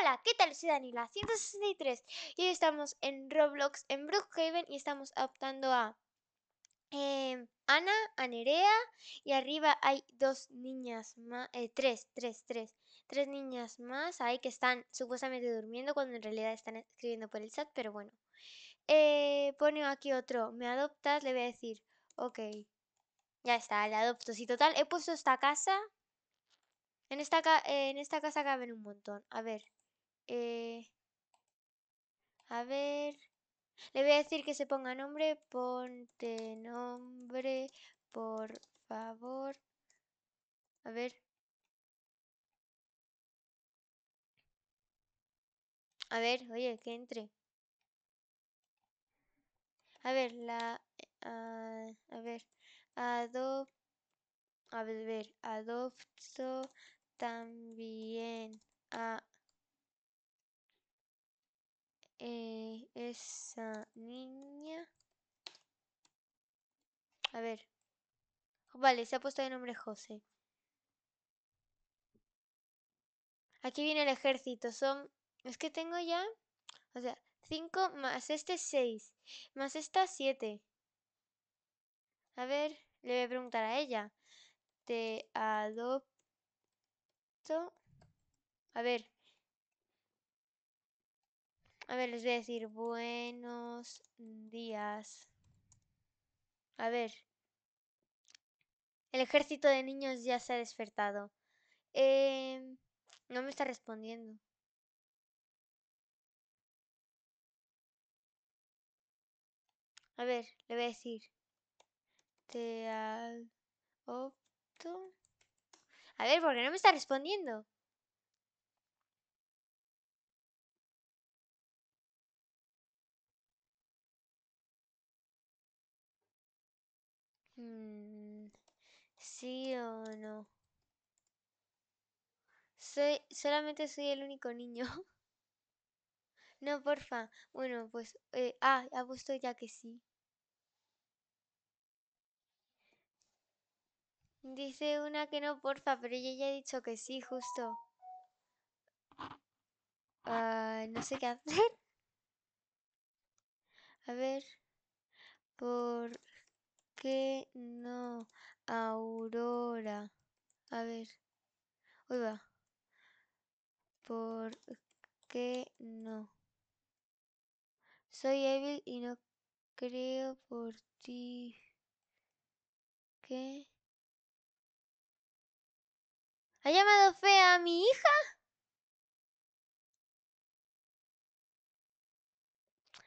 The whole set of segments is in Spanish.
Hola, ¿qué tal? Soy Daniela, 163 y hoy estamos en Roblox, en Brookhaven y estamos adoptando a em, Ana, a Nerea y arriba hay dos niñas más, eh, tres, tres, tres, tres niñas más ahí que están supuestamente durmiendo cuando en realidad están escribiendo por el chat, pero bueno. Eh, pone aquí otro, me adoptas, le voy a decir, ok, ya está, le adopto. Si total, he puesto esta casa en esta, eh, en esta casa caben un montón. A ver. Eh, a ver. Le voy a decir que se ponga nombre. Ponte nombre, por favor. A ver. A ver, oye, que entre. A ver, la... a ver. Adop... A ver, adopto también a eh, esa niña. A ver. Vale, se ha puesto el nombre José. Aquí viene el ejército. Son... Es que tengo ya... O sea, 5 más este 6. Más esta 7. A ver, le voy a preguntar a ella. Te adopto a ver. A ver, les voy a decir buenos días. A ver. El ejército de niños ya se ha despertado. Em, no me está respondiendo. A ver, le voy a decir. Te Opto a ver, porque no me está respondiendo. Mm, ¿Sí o no? Soy, solamente soy el único niño. no, porfa. Bueno, pues... Eh, ah, ha puesto ya que sí. Dice una que no, porfa, pero ella ya he dicho que sí, justo. Ah, no sé qué hacer. A ver. ¿Por qué no? Aurora. A ver. Uy, va. ¿Por qué no? Soy Evil y no creo por ti. ¿Qué? ¿Ha llamado fea a mi hija?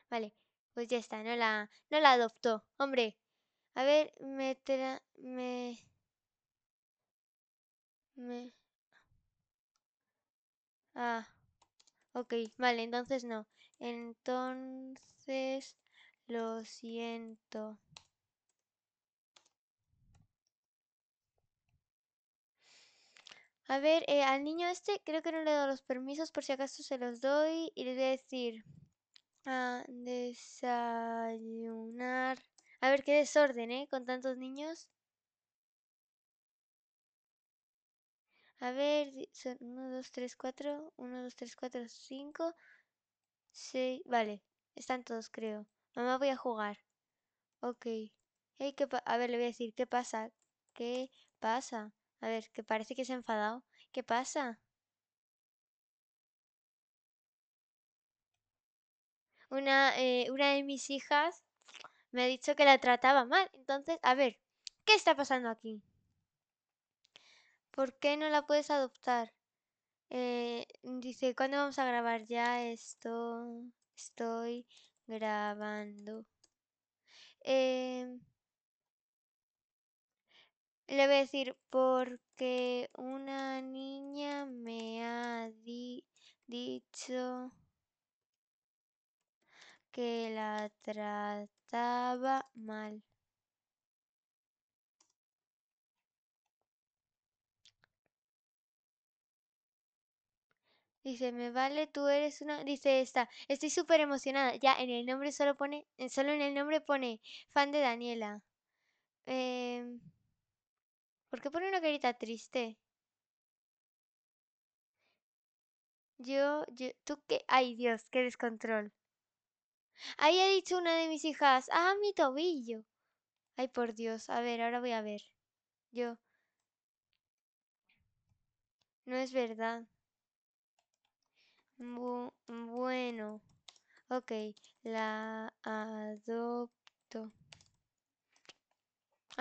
Vale, pues ya está, no la, no la adoptó. Hombre, a ver, me... me... Me... Ah, ok, vale, entonces no. Entonces, lo siento. A ver, eh, al niño este creo que no le he dado los permisos, por si acaso se los doy. Y le voy a decir... A ah, desayunar. A ver, qué desorden, ¿eh? Con tantos niños. A ver, son 1, 2, 3, 4. 1, 2, 3, 4, 5. 6. Vale, están todos, creo. Mamá, voy a jugar. Ok. ¿qué a ver, le voy a decir, ¿qué pasa? ¿Qué pasa? A ver, que parece que se ha enfadado. ¿Qué pasa? Una, eh, una de mis hijas me ha dicho que la trataba mal. Entonces, a ver, ¿qué está pasando aquí? ¿Por qué no la puedes adoptar? Eh, dice, ¿cuándo vamos a grabar ya esto? Estoy grabando. Em, le voy a decir, porque una niña me ha dicho que la trataba mal. Dice, me vale, tú eres una. Dice esta, estoy súper emocionada. Ya en el nombre solo pone, solo en el nombre pone fan de Daniela. Eh, ¿Por qué pone una carita triste? Yo, yo, tú qué, ay Dios, qué descontrol. Ahí ha dicho una de mis hijas, ah, mi tobillo. Ay, por Dios, a ver, ahora voy a ver. Yo. No es verdad. bueno, ok, la adopto.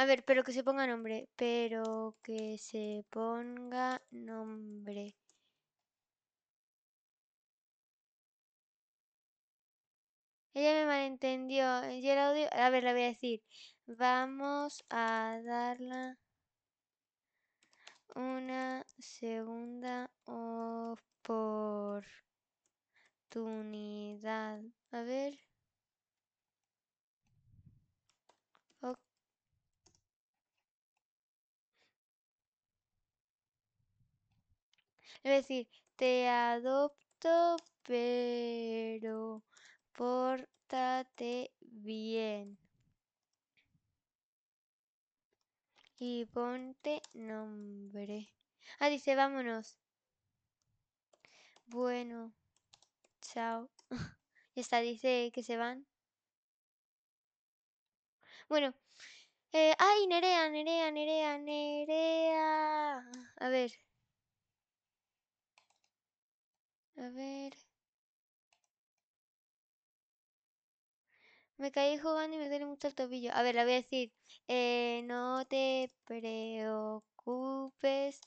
A ver, pero que se ponga nombre. Pero que se ponga nombre. Ella me malentendió. Eh, y el audio... A ver, la voy a decir. Vamos a darle una segunda oportunidad. A ver. Es decir, te adopto, pero pórtate bien. Y ponte nombre. Ah, dice, vámonos. Bueno, chao. ya está, dice que se van. Bueno. Eh, ¡Ay, Nerea, Nerea, Nerea, Nerea! A ver. A ver. Me caí jugando y me duele mucho el tobillo. A ver, la voy a decir. Eh, no te preocupes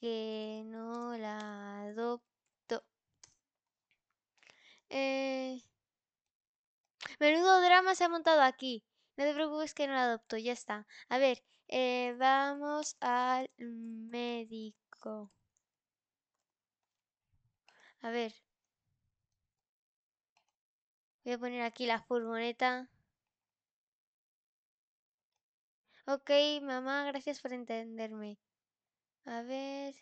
que no la adopto. Eh, menudo drama se ha montado aquí. No te preocupes que no la adopto. Ya está. A ver, eh, vamos al médico. A ver. Voy a poner aquí la furgoneta. Ok, mamá, gracias por entenderme. A ver.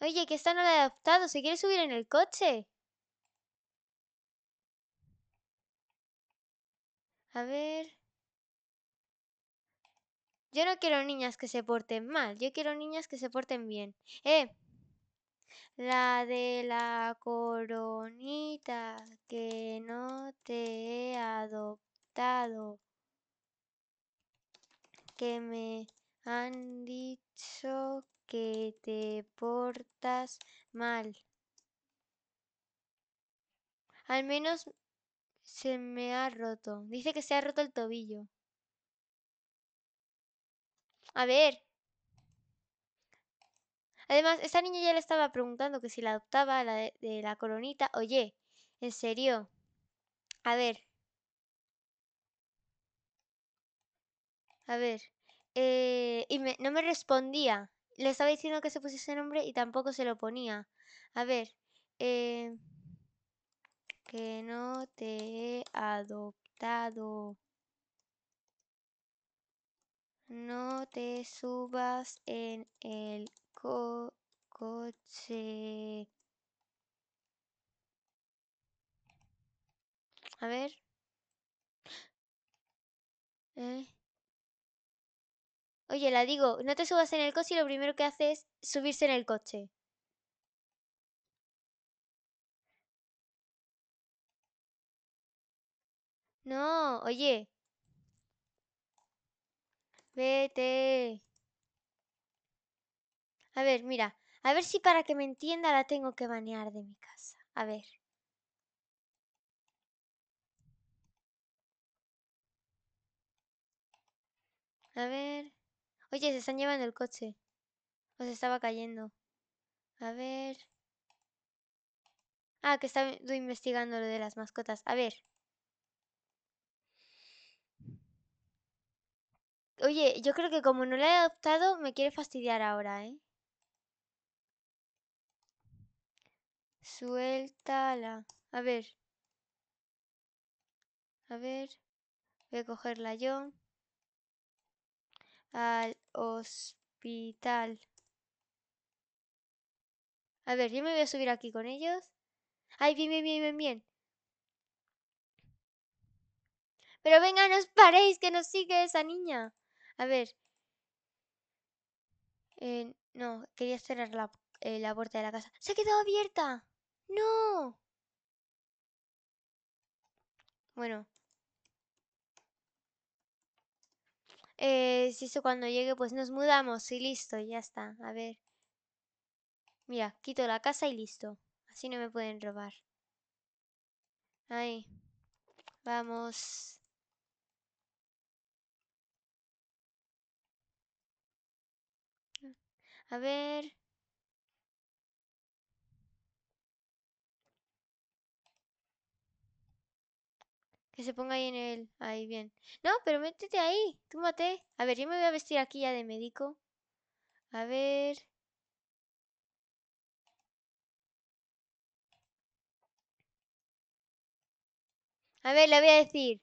Oye, que está no la adaptado. ¿Se quiere subir en el coche? A ver. Yo no quiero niñas que se porten mal, yo quiero niñas que se porten bien. ¡Eh! La de la coronita que no te he adoptado, que me han dicho que te portas mal. Al menos se me ha roto. Dice que se ha roto el tobillo. A ver. Además, esta niña ya le estaba preguntando que si la adoptaba, la de, la coronita. Oye, en serio. A ver. A ver. Eh, y no me respondía. Le estaba diciendo que se pusiese nombre y tampoco se lo ponía. A ver. Eh, que no te he adoptado. No te subas en el coche. A ver. ¿Eh? Oye, la digo, no te subas en el coche y lo primero que haces es subirse en el coche. No, oye. Vete. A ver, mira. A ver si para que me entienda la tengo que banear de mi casa. A ver. A ver. Oye, se están llevando el coche. O se estaba cayendo. A ver. Ah, que está investigando lo de las mascotas. A ver. Oye, yo creo que como no la he adoptado, me quiere fastidiar ahora, ¿eh? la. A ver. A ver. Voy a cogerla yo. Al hospital. A ver, yo me voy a subir aquí con ellos. ¡Ay, bien, bien, bien, bien, bien! Pero venga, no os paréis que nos sigue esa niña. A ver. Eh, no, quería cerrar eh, la, puerta de la casa. ¡Se ha quedado abierta! ¡No! Bueno. Eh, si eso cuando llegue, pues nos mudamos y listo, ya está. A ver. Mira, quito la casa y listo. Así no me pueden robar. Ahí. Vamos. A ver. Que se ponga ahí en él. Ahí, bien. No, pero métete ahí. mate. A ver, yo me voy a vestir aquí ya de médico. A ver. A ver, le voy a decir.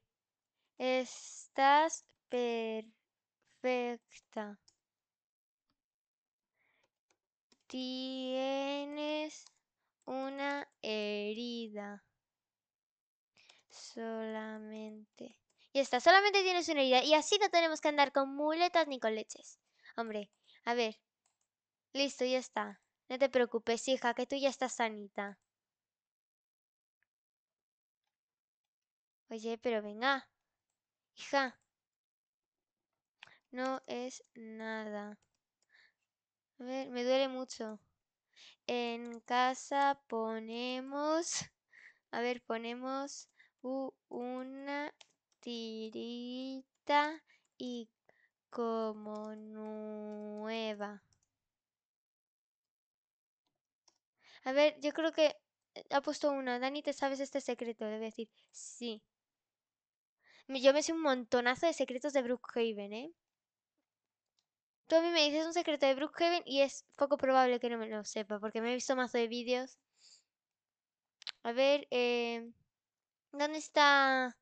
Estás perfecta. Tienes una herida. Solamente. Y está, solamente tienes una herida. Y así no tenemos que andar con muletas ni con leches. Hombre, a ver. Listo, ya está. No te preocupes, hija, que tú ya estás sanita. Oye, pero venga. Hija. No es nada. A ver, me duele mucho. En casa ponemos, a ver, ponemos una tirita y como nueva. A ver, yo creo que eh, ha puesto una. Dani, ¿te sabes este secreto? Debe decir sí. Yo me sé un montonazo de secretos de Brookhaven, ¿eh? mí me dices un secreto de Brookhaven y es poco probable que no me lo sepa porque me he visto más de vídeos. A ver, eh, ¿dónde está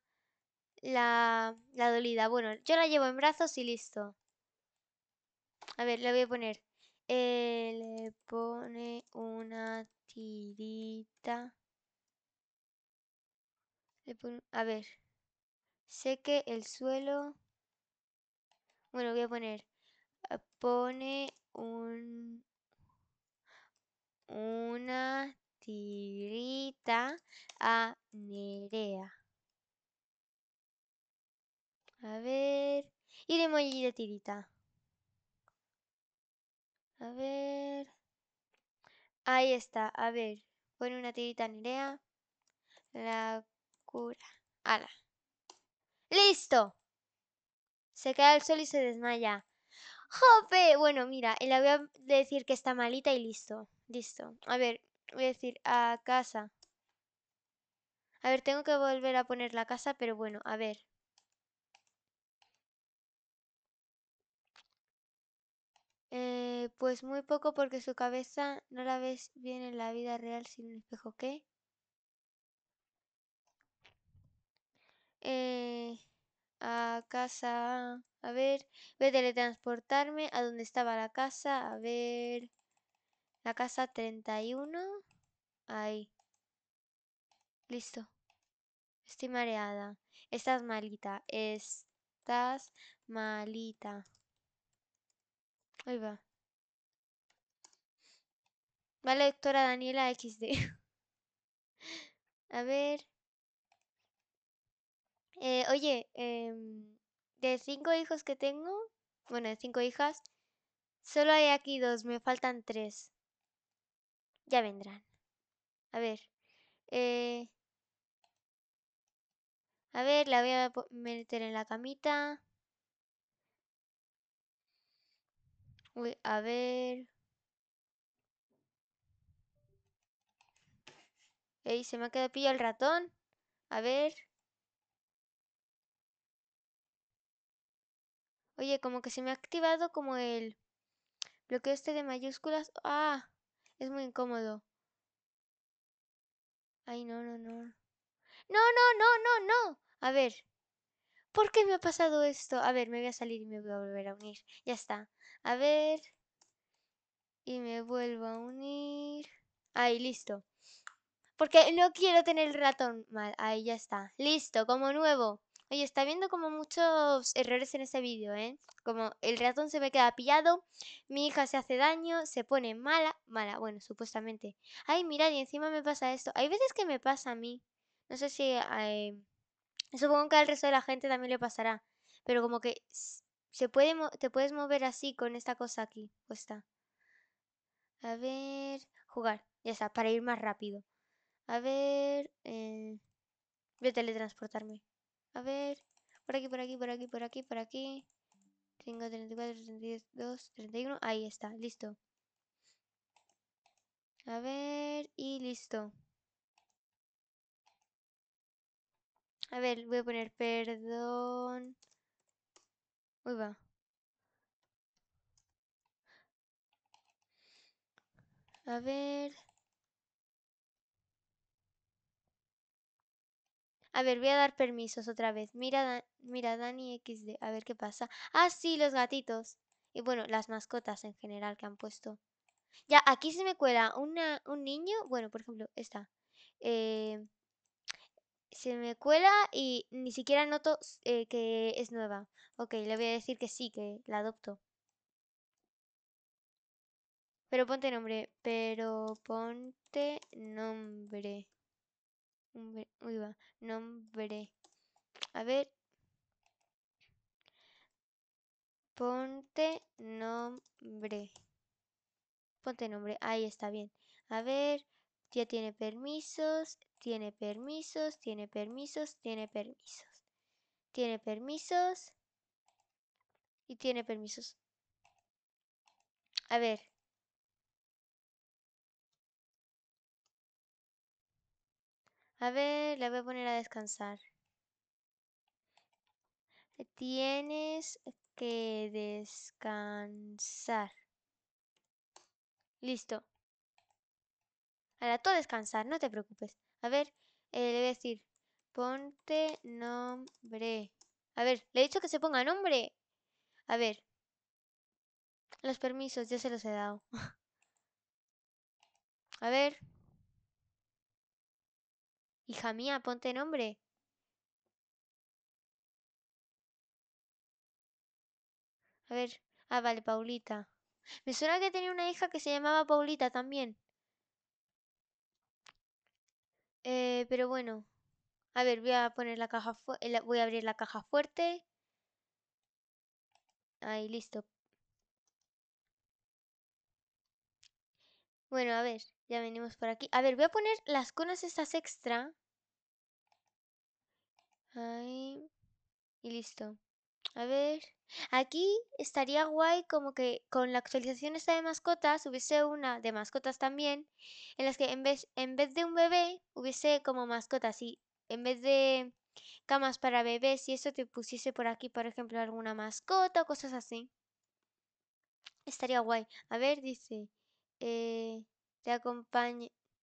la, dolida? Bueno, yo la llevo en brazos y listo. A ver, le voy a poner. Eh, le pone una tirita. a ver. Seque el suelo. Bueno, voy a poner eh, pone un, una tirita a Nerea. A ver. Y allí de tirita. A ver. Ahí está. A ver. Pone una tirita a Nerea. La cura. ¡Hala! ¡Listo! Se cae al sol y se desmaya. ¡Jope! Bueno, mira, le voy a decir que está malita y listo. Listo. A ver, voy a decir a casa. A ver, tengo que volver a poner la casa, pero bueno, a ver. Eh, pues muy poco porque su cabeza no la ves bien en la vida real sin un espejo, ¿qué? Eh, a casa a ver, voy a teletransportarme a donde estaba la casa. A ver, la casa 31. Ahí. Listo. Estoy mareada. Estás malita. Estás malita. Ahí va. Vale, doctora Daniela XD. A ver. Eh, oye, eh, de cinco hijos que tengo, bueno, de cinco hijas, solo hay aquí dos, me faltan tres. Ya vendrán. A ver. Eh, a ver, la voy a meter en la camita. Uy, a ver. Ey, se me ha quedado pillo el ratón. A ver. Oye, como que se me ha activado como el bloqueo este de mayúsculas. Ah, es muy incómodo. Ay, no, no, no. No, no, no, no, no. A ver. ¿Por qué me ha pasado esto? A ver, me voy a salir y me voy a volver a unir. Ya está. A ver. Y me vuelvo a unir. Ahí, listo. Porque no quiero tener el ratón mal. Ahí ya está. Listo, como nuevo. Oye, está viendo como muchos errores en este vídeo, ¿eh? Como el ratón se me queda pillado, mi hija se hace daño, se pone mala, mala, bueno, supuestamente. Ay, mirad, y encima me pasa esto. Hay veces que me pasa a mí. No sé si... Eh, supongo que al resto de la gente también le pasará. Pero como que se puede te puedes mover así con esta cosa aquí. está. A ver... Jugar. Ya está, para ir más rápido. A ver... voy eh, a teletransportarme. A ver. Por aquí, por aquí, por aquí, por aquí, por aquí. Tengo 34, 32, 31. Ahí está, listo. A ver, y listo. A ver, voy a poner perdón. Uy, va. A ver. A ver, voy a dar permisos otra vez. Mira, mira Dani XD. A ver qué pasa. Ah, sí, los gatitos. Y bueno, las mascotas en general que han puesto. Ya, aquí se me cuela un niño. Bueno, por ejemplo, esta. Eh, se me cuela y ni siquiera noto eh, que es nueva. Ok, le voy a decir que sí, que la adopto. Pero ponte nombre. Pero ponte nombre nombre. A ver. Ponte nombre. Ponte nombre. Ahí está bien. A ver. Ya tiene permisos. Tiene permisos. Tiene permisos. Tiene permisos. Tiene permisos. Y tiene permisos. A ver. A ver, la voy a poner a descansar. Tienes que descansar. Listo. Ahora todo descansar, no te preocupes. A ver, eh, le voy a decir, ponte nombre. A ver, le he dicho que se ponga nombre. A ver. Los permisos, ya se los he dado. a ver, hija mía, ponte nombre. A ver, ah, vale, Paulita. Me suena que tenía una hija que se llamaba Paulita también. Eh, pero bueno. A ver, voy a poner la caja voy a abrir la caja fuerte. Ahí, listo. Bueno, a ver, ya venimos por aquí. A ver, voy a poner las cunas estas extra. Ahí. Y listo. A ver. Aquí estaría guay como que con la actualización esta de mascotas hubiese una de mascotas también, en las que en vez, en vez de un bebé hubiese como mascotas y en vez de camas para bebés y eso te pusiese por aquí, por ejemplo, alguna mascota o cosas así. Estaría guay. A ver, dice, eh, te,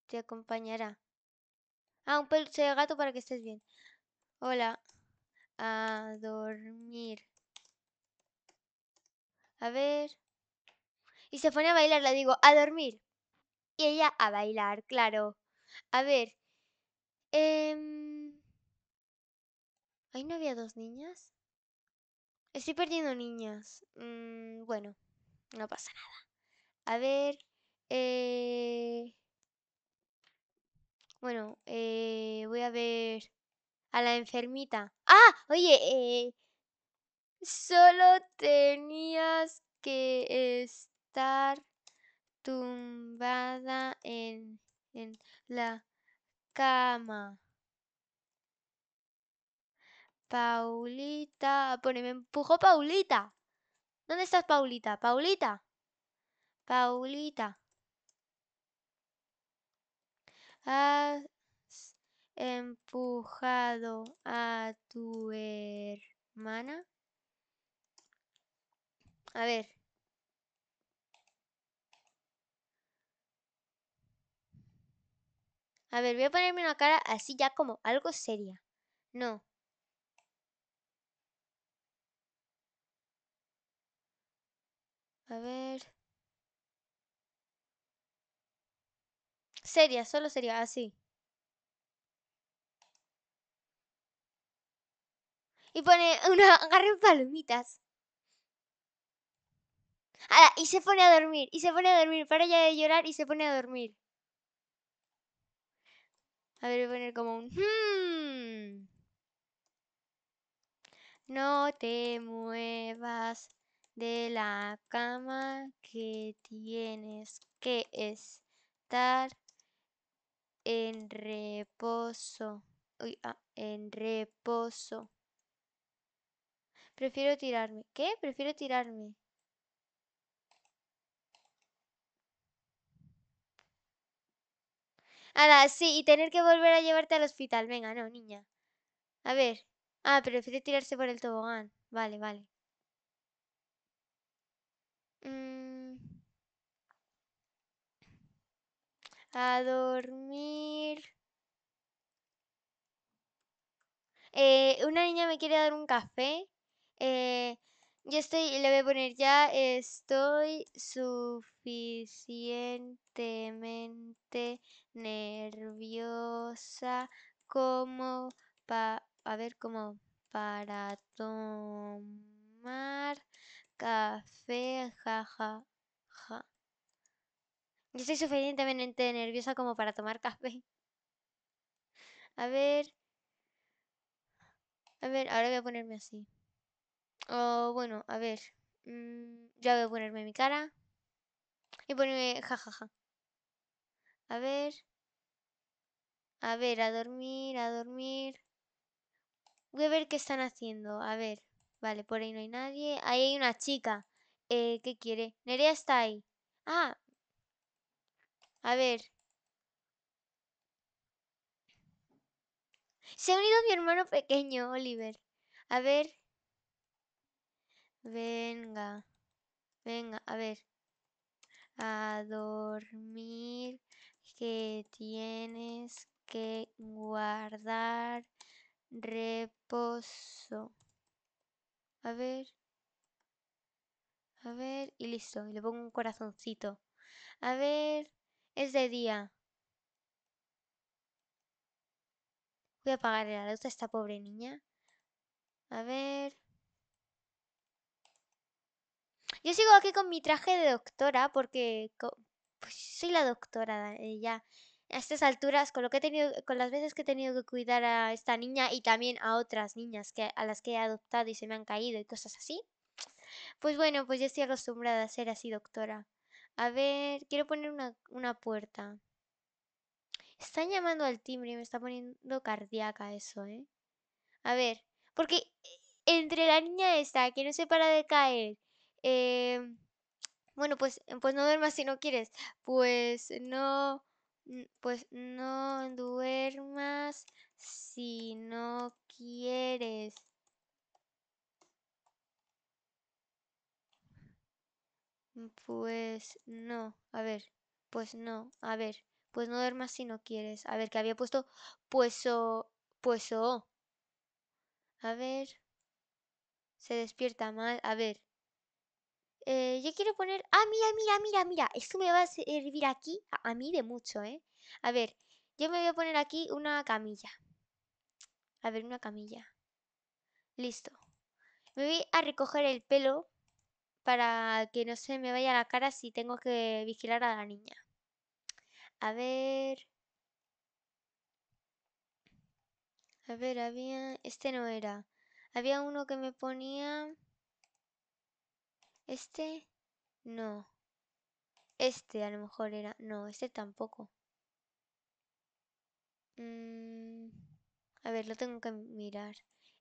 te acompañará. Ah, un peluche de gato para que estés bien. Hola. A dormir. A ver. Y se pone a bailar, la digo, a dormir. Y ella a bailar, claro. A ver. Em, ¿Ahí no había dos niñas? Estoy perdiendo niñas. Mm, bueno, no pasa nada. A ver. Eh, bueno, eh, voy a ver a la enfermita. Ah, oye, eh, solo tenías que estar tumbada en, en la cama. Paulita, pone, me empujó Paulita. ¿Dónde estás, Paulita? Paulita. Paulita. Ah, empujado a tu hermana? A ver. A ver, voy a ponerme una cara así ya como algo seria. No. A ver. Seria, solo sería así. Y pone una, agarren palomitas. Ah, y se pone a dormir, y se pone a dormir, para ya de llorar y se pone a dormir. A ver, voy a poner como un... Hmm". No te muevas de la cama que tienes que estar en reposo. Uy, ah, en reposo. Prefiero tirarme. ¿Qué? Prefiero tirarme. Ah, sí, y tener que volver a llevarte al hospital. Venga, no, niña. A ver. Ah, prefiero tirarse por el tobogán. Vale, vale. Mm. A dormir. Eh, una niña me quiere dar un café. Eh, yo estoy, le voy a poner ya, estoy suficientemente nerviosa como para, a ver, como para tomar café, jaja, ja, ja. Yo estoy suficientemente nerviosa como para tomar café. A ver. A ver, ahora voy a ponerme así. Oh, bueno, a ver. Mm, ya voy a ponerme mi cara. Y ponerme jajaja. A ver. A ver, a dormir, a dormir. Voy a ver qué están haciendo. A ver. Vale, por ahí no hay nadie. Ahí hay una chica. Eh, ¿Qué quiere? Nerea está ahí. Ah. A ver. Se ha unido mi hermano pequeño, Oliver. A ver. Venga. Venga, a ver. A dormir que tienes que guardar reposo. A ver. A ver, y listo. Y le pongo un corazoncito. A ver, es de día. Voy a apagar la luz a esta pobre niña. A ver. Yo sigo aquí con mi traje de doctora porque pues, soy la doctora eh, ya. A estas alturas, con lo que he tenido, con las veces que he tenido que cuidar a esta niña y también a otras niñas que, a las que he adoptado y se me han caído y cosas así. Pues bueno, pues yo estoy acostumbrada a ser así, doctora. A ver, quiero poner una, una puerta. Están llamando al timbre y me está poniendo cardíaca eso, ¿eh? A ver, porque eh, entre la niña esta que no se para de caer Em, bueno, pues, em, pues no duermas si no quieres, pues no, pues no duermas si no quieres. Mm, pues no, a ver, pues no, a ver, pues no duermas si no quieres. A ver, que había puesto pues o, pues o. A ver, se despierta mal, a ver, eh, yo quiero poner... Ah, mira, mira, mira, mira. Esto me va a servir aquí a, mí de mucho, ¿eh? A ver, yo me voy a poner aquí una camilla. A ver, una camilla. Listo. Me voy a recoger el pelo para que no se me vaya la cara si tengo que vigilar a la niña. A ver... A ver, había... Este no era. Había uno que me ponía... Este, no. Este a lo mejor era... No, este tampoco. Mm, a ver, lo tengo que mirar.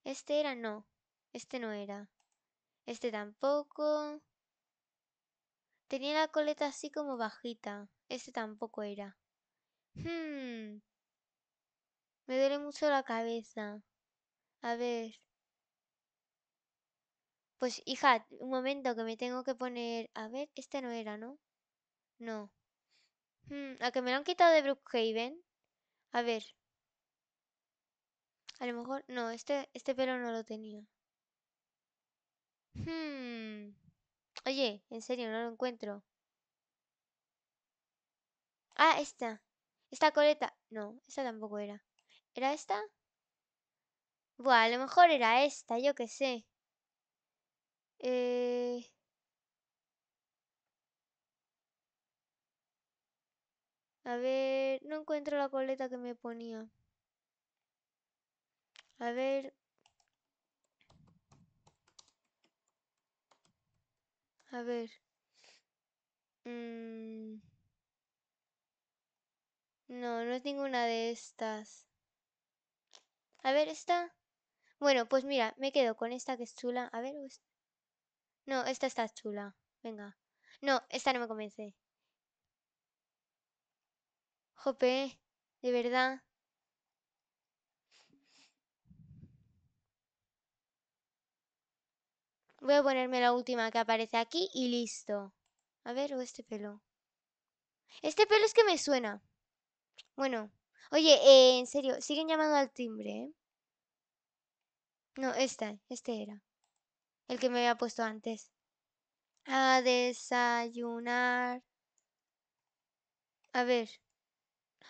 Este era, no. Este no era. Este tampoco. Tenía la coleta así como bajita. Este tampoco era. Hmm. Me duele mucho la cabeza. A ver. Pues hija, un momento que me tengo que poner... A ver, esta no era, ¿no? No. Mm, ¿A que me lo han quitado de Brookhaven? A ver. A lo mejor... No, este, este pelo no lo tenía. Hmm. Oye, en serio, no lo encuentro. Ah, esta. Esta coleta. No, esta tampoco era. ¿Era esta? Buah, a lo mejor era esta, yo qué sé. Eh... A ver, no encuentro la coleta que me ponía. A ver. A ver. Mm. No, no es ninguna de estas. A ver, esta. Bueno, pues mira, me quedo con esta que es chula. A ver, no, esta está chula. Venga. No, esta no me convence. Jope, de verdad. Voy a ponerme la última que aparece aquí y listo. A ver, o este pelo. Este pelo es que me suena. Bueno. Oye, eh, en serio, siguen llamando al timbre, ¿eh? No, esta, este era el que me había puesto antes. A desayunar. A ver.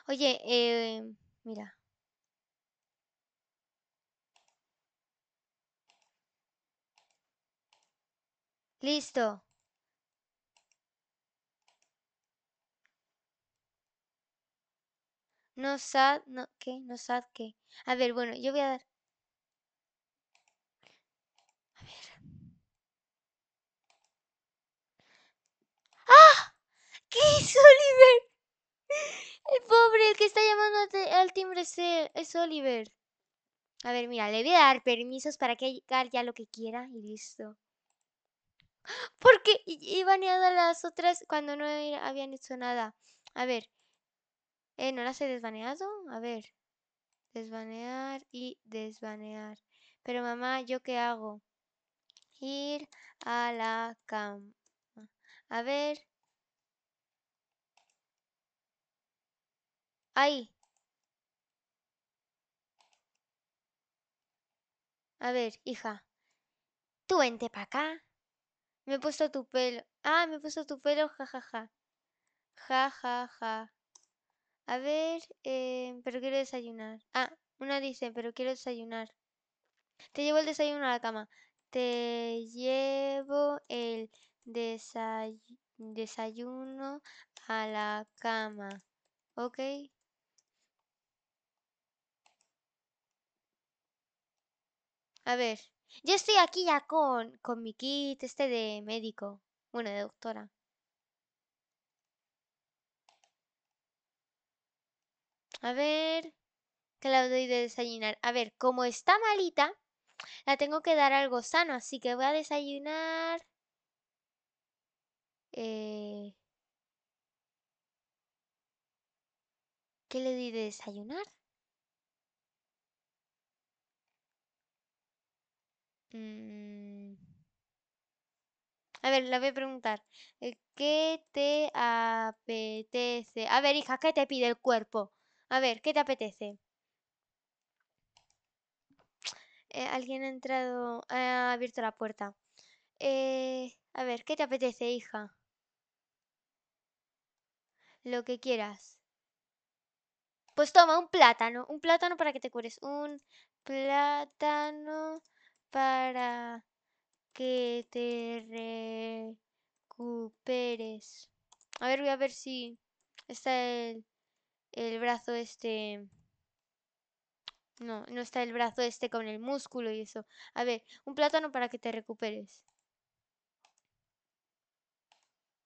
Oye, eh, mira. Listo. No sad, no, ¿qué? No sad, ¿qué? A ver, bueno, yo voy a dar. ¿Qué es Oliver? El pobre, el que está llamando al timbre es Oliver. A ver, mira, le voy a dar permisos para que haga ya lo que quiera y listo. Porque he baneado las otras cuando no habían hecho nada. A ver. Eh, ¿No las he desbaneado? A ver. Desbanear y desbanear. Pero mamá, ¿yo qué hago? Ir a la cama. A ver. Ahí. A ver, hija. Tú vente para acá. Me he puesto tu pelo. Ah, me he puesto tu pelo, jajaja. Jajaja. A ver, em, pero quiero desayunar. Ah, una dice, pero quiero desayunar. Te llevo el desayuno a la cama. Te llevo el desayuno a la cama. ¿Ok? A ver. Yo estoy aquí ya con, con mi kit este de médico. Bueno, de doctora. A ver. ¿qué le doy de desayunar. A ver, como está malita, la tengo que dar algo sano. Así que voy a desayunar. Eh, ¿Qué le doy de desayunar? Mm, a ver, la voy a preguntar. Eh, ¿Qué te apetece? A ver, hija, ¿qué te pide el cuerpo? A ver, ¿qué te apetece? Eh, alguien ha entrado, ha abierto la puerta. Eh, a ver, ¿qué te apetece, hija? Lo que quieras. Pues toma, un plátano. Un plátano para que te cures. Un plátano para que te recuperes. A ver, voy a ver si está el, brazo este... No, no está el brazo este con el músculo y eso. A ver, un plátano para que te recuperes.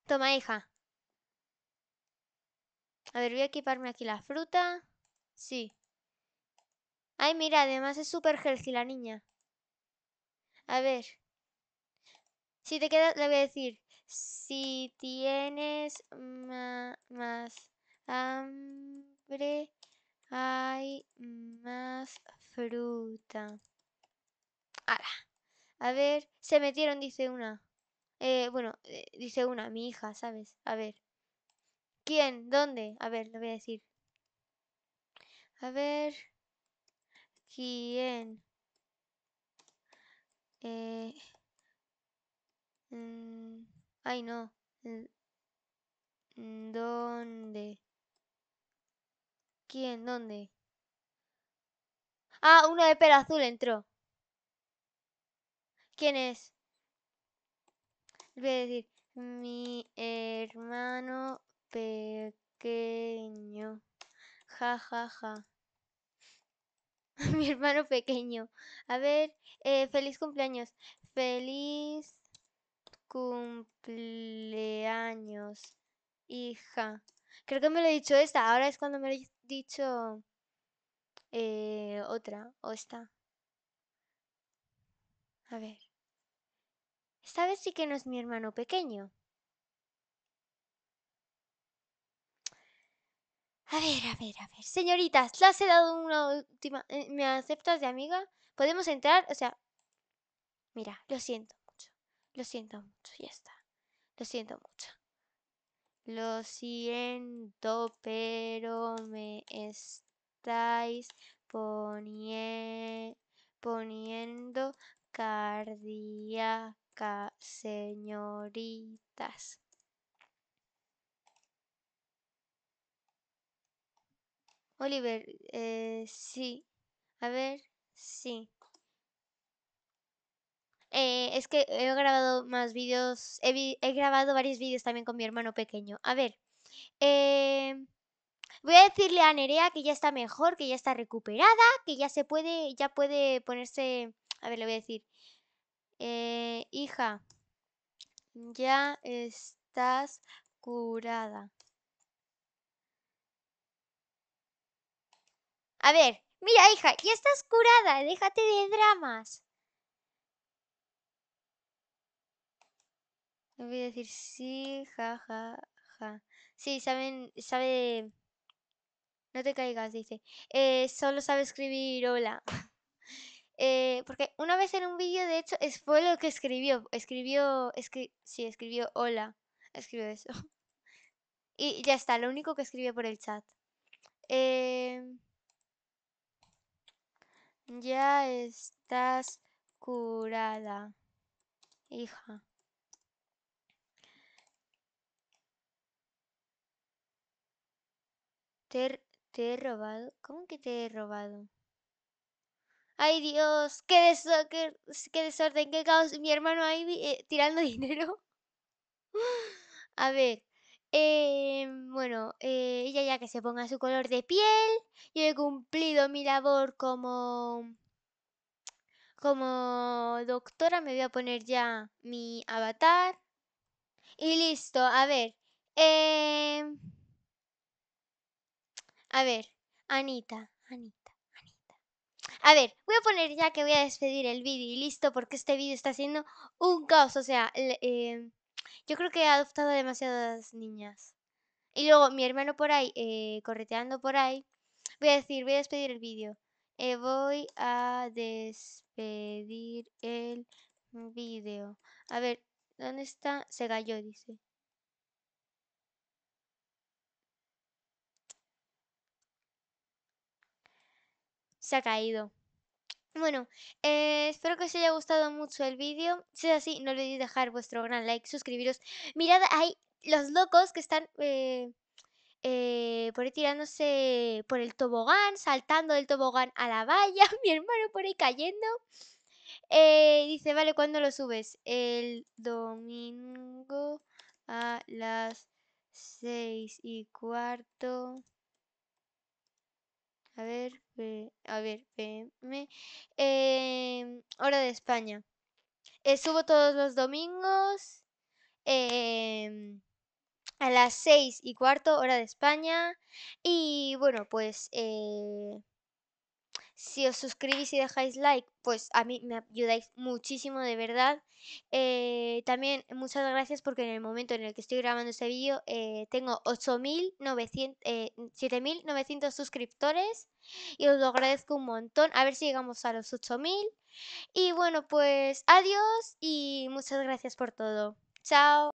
Toma, hija. A ver, voy a equiparme aquí la fruta. Sí. Ay, mira, además es súper healthy la niña. A ver. Si te queda, le voy a decir. Si tienes más hambre, hay más fruta. A ver, se metieron, dice una. Eh, bueno, eh, dice una, mi hija, ¿sabes? A ver. ¿Quién? ¿Dónde? A ver, le voy a decir. A ver. ¿Quién? Eh, mm, ay, no. Mm, ¿Dónde? ¿Quién? ¿Dónde? Ah, uno de pelo azul entró. ¿Quién es? Voy a decir, mi hermano pequeño. Ja, ja, ja. mi hermano pequeño. A ver, eh, feliz cumpleaños. Feliz cumpleaños, hija. Creo que me lo he dicho esta. Ahora es cuando me lo he dicho eh, otra o esta. A ver. Esta vez sí que no es mi hermano pequeño. A ver, a ver, a ver. Señoritas, las he dado una última. Eh, ¿Me aceptas de amiga? ¿Podemos entrar? O sea. Mira, lo siento mucho. Lo siento mucho, ya está. Lo siento mucho. Lo siento, pero me estáis poniendo poniendo cardíaca, señoritas. Oliver, eh, sí. A ver, sí. Eh, es que he grabado más vídeos, he, grabado varios vídeos también con mi hermano pequeño. A ver, eh, voy a decirle a Nerea que ya está mejor, que ya está recuperada, que ya se puede, ya puede ponerse... A ver, le voy a decir. Eh, hija, ya estás curada. A ver, mira hija, ya estás curada, déjate de dramas. Voy a decir sí, ja, ja, ja. Sí, saben, sabe... No te caigas, dice. Eh, solo sabe escribir hola. Eh, porque una vez en un vídeo, de hecho, fue lo que escribió. Escribió, sí, escribió hola. Escribió eso. Y ya está, lo único que escribió por el chat. Eh... Ya estás curada, hija. ¿Te, he robado? ¿Cómo que te he robado? ¡Ay, Dios! ¡Qué, desorden! Qué, caos! Mi hermano ahí eh, tirando dinero. A ver. Eh, bueno, eh, ella ya que se ponga su color de piel, Y he cumplido mi labor como como doctora, me voy a poner ya mi avatar. Y listo, a ver. Eh, a ver, Anita, Anita, Anita. A ver, voy a poner ya que voy a despedir el vídeo y listo, porque este vídeo está siendo un caos, o sea, em, yo creo que he adoptado demasiadas niñas. Y luego mi hermano por ahí, eh, correteando por ahí, voy a decir, voy a despedir el vídeo. Eh, voy a despedir el vídeo. A ver, ¿dónde está? Se cayó, dice. Se ha caído. Bueno, eh, espero que os haya gustado mucho el vídeo. Si es así, no olvidéis dejar vuestro gran like, suscribiros. Mirad, hay los locos que están eh, eh, por ahí tirándose por el tobogán, saltando del tobogán a la valla. Mi hermano por ahí cayendo. dice, vale, ¿cuándo lo subes? El domingo a las seis y cuarto. A ver, a ver, PM. Em, hora de España. Estuvo eh, subo todos los domingos em, a las seis y cuarto, hora de España. Y bueno, pues eh, si os suscribís y dejáis like, pues a mí me ayudáis muchísimo, de verdad. Eh, también muchas gracias porque en el momento en el que estoy grabando este vídeo eh, tengo 7.900 eh, suscriptores y os lo agradezco un montón. A ver si llegamos a los 8.000. Y bueno, pues adiós y muchas gracias por todo. Chao.